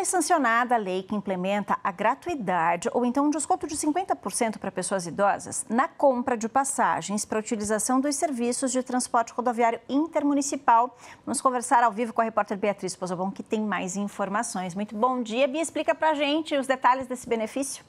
Foi sancionada a lei que implementa a gratuidade ou então um desconto de 50% para pessoas idosas na compra de passagens para utilização dos serviços de transporte rodoviário intermunicipal. Vamos conversar ao vivo com a repórter Beatriz Pozobon, que tem mais informações. Muito bom dia, Bia. Explica para gente os detalhes desse benefício.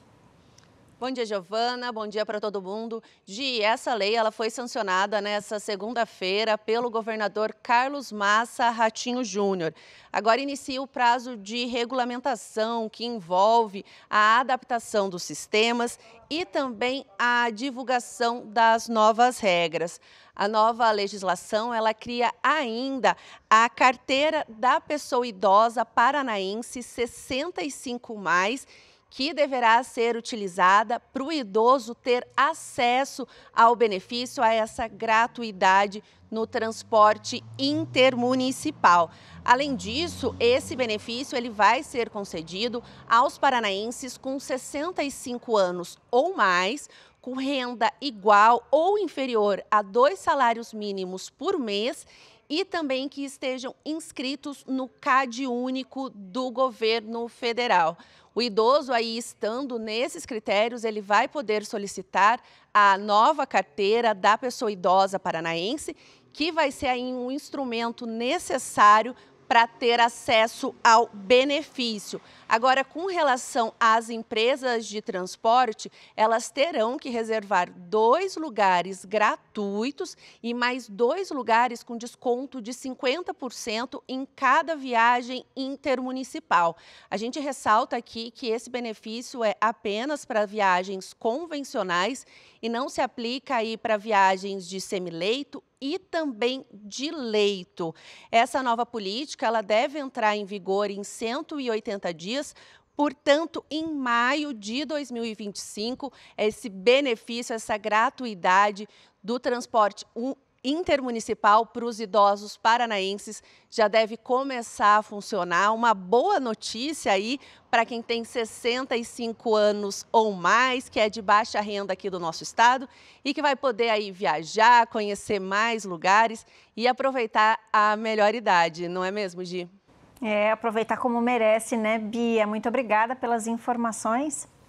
Bom dia, Giovana. Bom dia para todo mundo. Gi, essa lei ela foi sancionada nessa segunda-feira pelo governador Carlos Massa Ratinho Júnior. Agora inicia o prazo de regulamentação que envolve a adaptação dos sistemas e também a divulgação das novas regras. A nova legislação, ela cria ainda a carteira da pessoa idosa paranaense 65 mais que deverá ser utilizada para o idoso ter acesso ao benefício, a essa gratuidade no transporte intermunicipal. Além disso, esse benefício ele vai ser concedido aos paranaenses com 65 anos ou mais, com renda igual ou inferior a dois salários mínimos por mês e também que estejam inscritos no CAD único do governo federal. O idoso aí estando nesses critérios, ele vai poder solicitar a nova carteira da pessoa idosa paranaense, que vai ser aí um instrumento necessário para ter acesso ao benefício. Agora, com relação às empresas de transporte, elas terão que reservar dois lugares gratuitos e mais dois lugares com desconto de 50% em cada viagem intermunicipal. A gente ressalta aqui que esse benefício é apenas para viagens convencionais e não se aplica aí para viagens de semileito e também de leito. Essa nova política ela deve entrar em vigor em 180 dias, Portanto, em maio de 2025, esse benefício, essa gratuidade do transporte intermunicipal para os idosos paranaenses já deve começar a funcionar. Uma boa notícia aí para quem tem 65 anos ou mais, que é de baixa renda aqui do nosso estado e que vai poder aí viajar, conhecer mais lugares e aproveitar a melhor idade, não é mesmo, Gi? É, aproveitar como merece, né, Bia? Muito obrigada pelas informações.